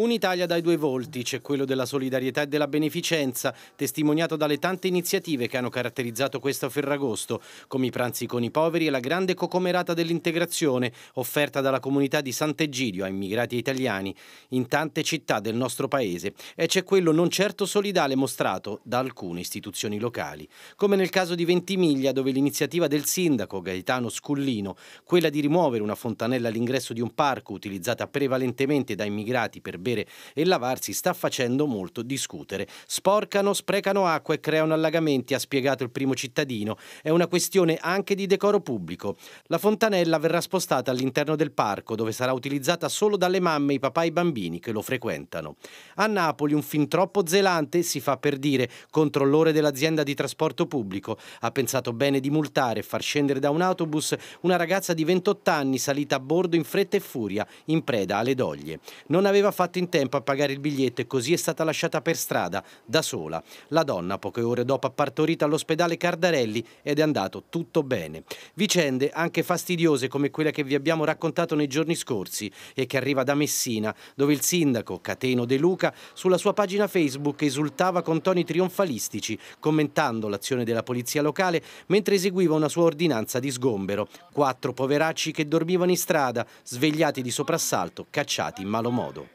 Un'Italia dai due volti, c'è quello della solidarietà e della beneficenza, testimoniato dalle tante iniziative che hanno caratterizzato questo Ferragosto, come i pranzi con i poveri e la grande cocomerata dell'integrazione offerta dalla comunità di Sant'Egidio a immigrati italiani in tante città del nostro paese. E c'è quello non certo solidale mostrato da alcune istituzioni locali, come nel caso di Ventimiglia dove l'iniziativa del sindaco Gaetano Scullino, quella di rimuovere una fontanella all'ingresso di un parco utilizzata prevalentemente da immigrati per beneficenza, bere e lavarsi sta facendo molto discutere. Sporcano, sprecano acqua e creano allagamenti, ha spiegato il primo cittadino. È una questione anche di decoro pubblico. La fontanella verrà spostata all'interno del parco, dove sarà utilizzata solo dalle mamme, i papà e i bambini che lo frequentano. A Napoli un fin troppo zelante si fa per dire controllore dell'azienda di trasporto pubblico. Ha pensato bene di multare e far scendere da un autobus una ragazza di 28 anni salita a bordo in fretta e furia, in preda alle doglie. Non aveva fatto in tempo a pagare il biglietto e così è stata lasciata per strada, da sola. La donna poche ore dopo ha partorito all'ospedale Cardarelli ed è andato tutto bene. Vicende anche fastidiose come quella che vi abbiamo raccontato nei giorni scorsi e che arriva da Messina, dove il sindaco Cateno De Luca sulla sua pagina Facebook esultava con toni trionfalistici, commentando l'azione della polizia locale mentre eseguiva una sua ordinanza di sgombero. Quattro poveracci che dormivano in strada, svegliati di soprassalto, cacciati in malo modo.